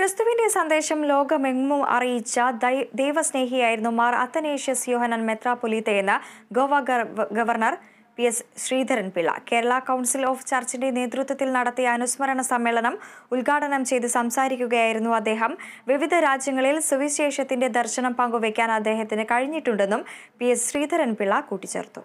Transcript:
ക്രിസ്തുവിന്റെ സന്ദേശം ലോകമെങ്ങും അറിയിച്ച ദൈവസ്നേഹിയായിരുന്നു മാർ അത്തനേഷ്യസ് യോഹനൻ എന്ന Goa governor P S Sreedharan Pillai Kerala council of ചർച്ചിന്റെ നേതൃത്വത്തിൽ നടത്തിയ അനുസ്മരണ സമ്മേളനം ഉദ്ഘാടനം ചെയ്ത് സംസാരിക്കുകയായിരുന്നു അദ്ദേഹം വിവിധ രാജ്യങ്ങളിൽ സുവിശേഷത്തിന്റെ ദർശനം പങ്കുവയ്ക്കാൻ അദ്ദേഹത്തിന് കഴിഞ്ഞിട്ടുണ്ടെന്നും പി എസ് ശ്രീധരൻ പിള്ള കൂട്ടിച്ചേർത്തു